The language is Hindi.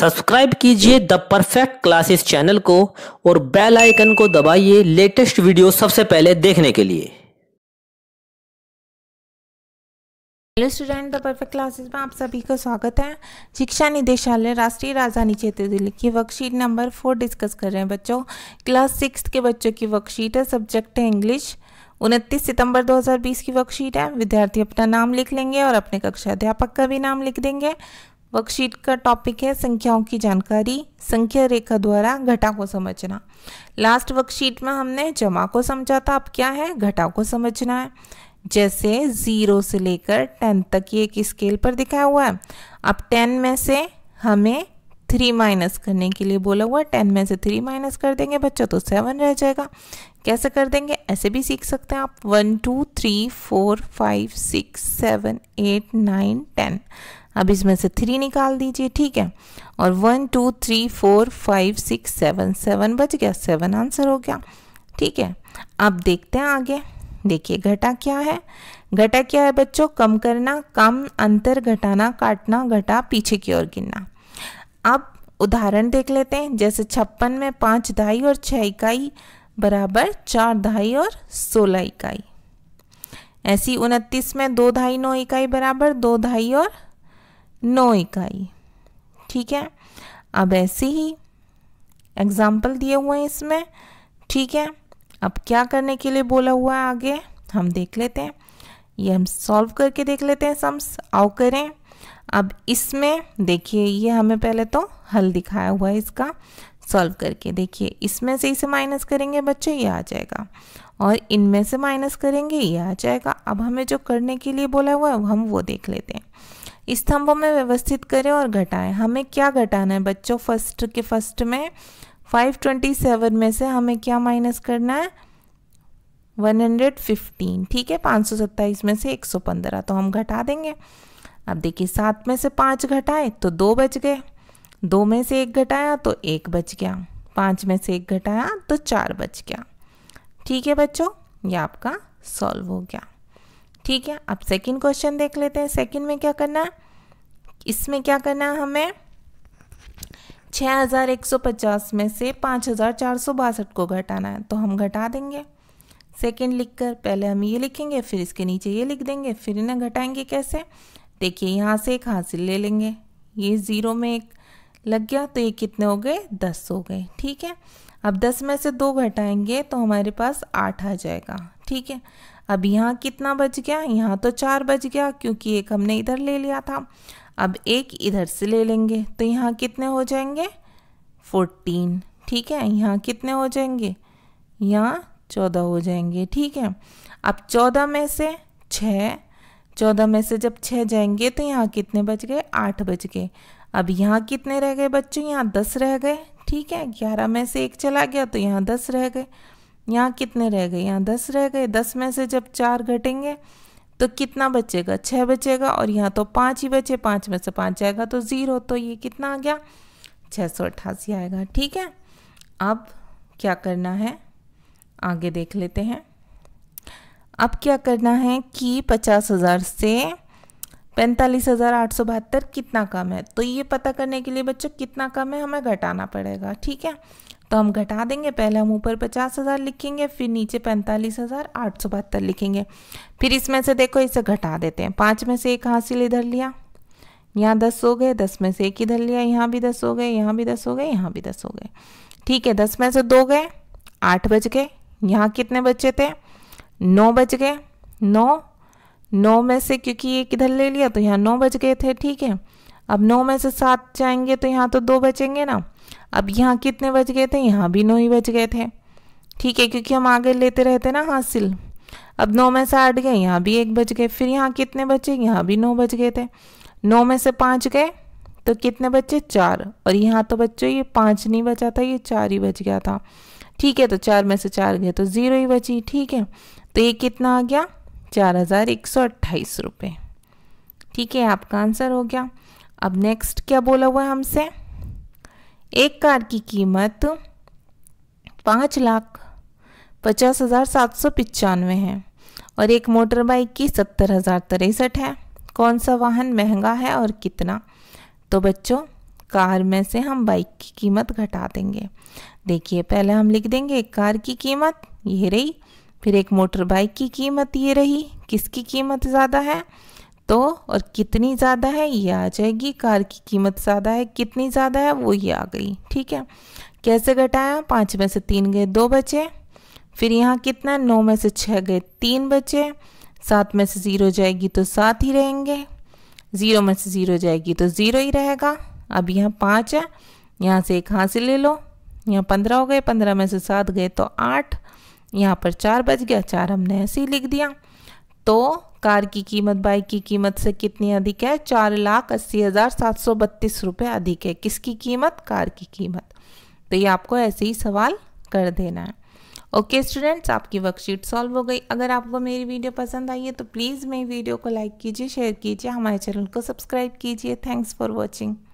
सब्सक्राइब कीजिए द परफेक्ट क्लासेस चैनल को और बेल आइकन को दबाइए लेटेस्ट वीडियो सबसे पहले देखने के लिए hello student the perfect classes में आप सभी का स्वागत है शिक्षा निदेशालय राष्ट्रीय राजधानी क्षेत्र दिल्ली की वर्कशीट नंबर फोर डिस्कस कर रहे हैं बच्चों क्लास सिक्स के बच्चों की वर्कशीट है सब्जेक्ट है इंग्लिश उनतीस सितंबर 2020 की वर्कशीट है विद्यार्थी अपना नाम लिख लेंगे और अपने कक्षा अध्यापक का भी नाम लिख देंगे वर्कशीट का टॉपिक है संख्याओं की जानकारी संख्या रेखा द्वारा घटा को समझना लास्ट वर्कशीट में हमने जमा को समझा था अब क्या है घटा को समझना है जैसे ज़ीरो से लेकर टेन तक ये एक स्केल पर दिखाया हुआ है अब टेन में से हमें थ्री माइनस करने के लिए बोला हुआ है टेन में से थ्री माइनस कर देंगे बच्चों तो सेवन रह जाएगा कैसे कर देंगे ऐसे भी सीख सकते हैं आप one two three four five six seven eight nine ten अब इसमें से थ्री निकाल दीजिए ठीक है और one two three four five six seven seven बच गया सेवन आंसर हो गया ठीक है अब देखते हैं आगे देखिए घटा क्या है घटा क्या है बच्चों कम करना कम अंतर घटाना काटना घटा पीछे की ओर गिनना अब उदाहरण देख लेते हैं जैसे छप्पन में पाँच दहाई और छः इकाई बराबर चार दहाई और सोलह इकाई ऐसी उनतीस में दो दहाई नौ इकाई बराबर दो दहाई और नौ इकाई ठीक है अब ऐसे ही एग्जाम्पल दिए हुए हैं इसमें ठीक है अब क्या करने के लिए बोला हुआ है आगे हम देख लेते हैं ये हम सॉल्व करके देख लेते हैं सम्स आओ करें अब इसमें देखिए ये हमें पहले तो हल दिखाया हुआ है इसका सॉल्व करके देखिए इसमें से इसे माइनस करेंगे बच्चे ये आ जाएगा और इनमें से माइनस करेंगे ये आ जाएगा अब हमें जो करने के लिए बोला हुआ है हम वो देख लेते हैं स्तंभों में व्यवस्थित करें और घटाएं हमें क्या घटाना है बच्चों फर्स्ट के फर्स्ट में 527 में से हमें क्या माइनस करना है 115 ठीक है पाँच में से 115 तो हम घटा देंगे अब देखिए सात में से पाँच घटाए तो दो बच गए दो में से एक घटाया तो एक बच गया पाँच में से एक घटाया तो चार बच गया ठीक है बच्चों ये आपका सॉल्व हो गया ठीक है अब सेकंड क्वेश्चन देख लेते हैं सेकंड में क्या करना है इसमें क्या करना है हमें 6150 में से पाँच को घटाना है तो हम घटा देंगे सेकेंड लिखकर पहले हम ये लिखेंगे फिर इसके नीचे ये लिख देंगे फिर इन्हें घटाएंगे कैसे देखिए यहाँ से एक हासिल ले लेंगे ये ज़ीरो में एक लग गया तो ये कितने हो गए दस हो गए ठीक है अब दस में से दो घटाएंगे तो हमारे पास आठ आ जाएगा ठीक है अब यहाँ कितना बच गया यहाँ तो चार बज गया क्योंकि एक हमने इधर ले लिया था अब एक इधर से ले लेंगे तो यहाँ कितने हो जाएंगे फोर्टीन ठीक है यहाँ कितने हो जाएंगे यहाँ चौदह हो जाएंगे ठीक है अब चौदह में से छः चौदह में से जब छः जाएंगे तो यहाँ कितने बच गए आठ बज गए अब यहाँ कितने रह गए बच्चों यहाँ दस रह गए ठीक है ग्यारह में से एक चला गया तो यहाँ दस रह गए यहाँ कितने रह गए यहाँ दस रह गए दस में से जब चार घटेंगे तो कितना बचेगा छः बचेगा और यहाँ तो पाँच ही बचे पाँच में से पाँच आएगा तो ज़ीरो तो ये कितना आ गया छः सौ अट्ठासी आएगा ठीक है अब क्या करना है आगे देख लेते हैं अब क्या करना है कि पचास हज़ार से पैंतालीस हज़ार आठ सौ बहत्तर कितना कम है तो ये पता करने के लिए बच्चों कितना कम है हमें घटाना पड़ेगा ठीक है तो हम घटा देंगे पहले हम ऊपर पचास हज़ार लिखेंगे फिर नीचे पैंतालीस हज़ार आठ सौ बहत्तर लिखेंगे फिर इसमें से देखो इसे घटा देते हैं पाँच में से एक हासिल इधर लिया यहाँ दस हो गए दस में से एक इधर लिया यहाँ भी दस हो गए यहाँ भी दस हो गए यहाँ भी दस हो गए ठीक है दस में से दो गए आठ बज गए यहाँ कितने बच्चे थे नौ बज गए नौ नौ में से क्योंकि ये किधर ले लिया तो यहाँ नौ बज गए थे ठीक है अब नौ में से सात जाएंगे तो यहाँ तो दो बचेंगे ना अब यहाँ कितने बज गए थे यहाँ भी नौ ही बज गए थे ठीक है क्योंकि हम आगे लेते रहते ना हासिल अब नौ में से आठ गए यहाँ भी एक बज गए फिर यहाँ कितने बचे यहाँ भी नौ बज गए थे नौ में से पाँच गए तो कितने बचे चार और यहाँ तो बच्चों ये पाँच नहीं बचा था ये चार ही बच गया था ठीक है तो चार में से चार गए तो ज़ीरो ही बची ठीक है तो ये कितना आ गया चार हज़ार एक सौ अट्ठाईस रुपये ठीक है आपका आंसर हो गया अब नेक्स्ट क्या बोला हुआ है हमसे एक कार की कीमत पाँच लाख पचास हज़ार सात सौ पचानवे है और एक मोटर बाइक की सत्तर हज़ार तिरसठ है कौन सा वाहन महंगा है और कितना तो बच्चों कार में से हम बाइक की कीमत घटा देंगे देखिए पहले हम लिख देंगे एक कार की कीमत ये रही फिर एक मोटर बाइक की कीमत ये रही किसकी कीमत ज़्यादा है तो और कितनी ज़्यादा है ये आ जाएगी कार की कीमत ज़्यादा है कितनी ज़्यादा है वो ये आ गई ठीक है कैसे घटाया पाँच में से तीन गए दो बचे फिर यहाँ कितना नौ में से छः गए तीन बचे सात में से ज़ीरो जाएगी तो सात ही रहेंगे ज़ीरो में से ज़ीरो जाएगी तो ज़ीरो ही रहेगा अब यहाँ पाँच है यहाँ से एक हाँ से ले लो यहाँ पंद्रह हो गए पंद्रह में से सात गए तो आठ यहाँ पर चार बज गया चार हमने ऐसे ही लिख दिया तो कार की कीमत बाइक की कीमत से कितनी अधिक है चार लाख अस्सी हज़ार सात सौ बत्तीस रुपये अधिक है किसकी कीमत कार की कीमत तो ये आपको ऐसे ही सवाल कर देना है ओके स्टूडेंट्स आपकी वर्कशीट सॉल्व हो गई अगर आपको मेरी वीडियो पसंद आई है तो प्लीज़ मेरी वीडियो को लाइक कीजिए शेयर कीजिए हमारे चैनल को सब्सक्राइब कीजिए थैंक्स फॉर वॉचिंग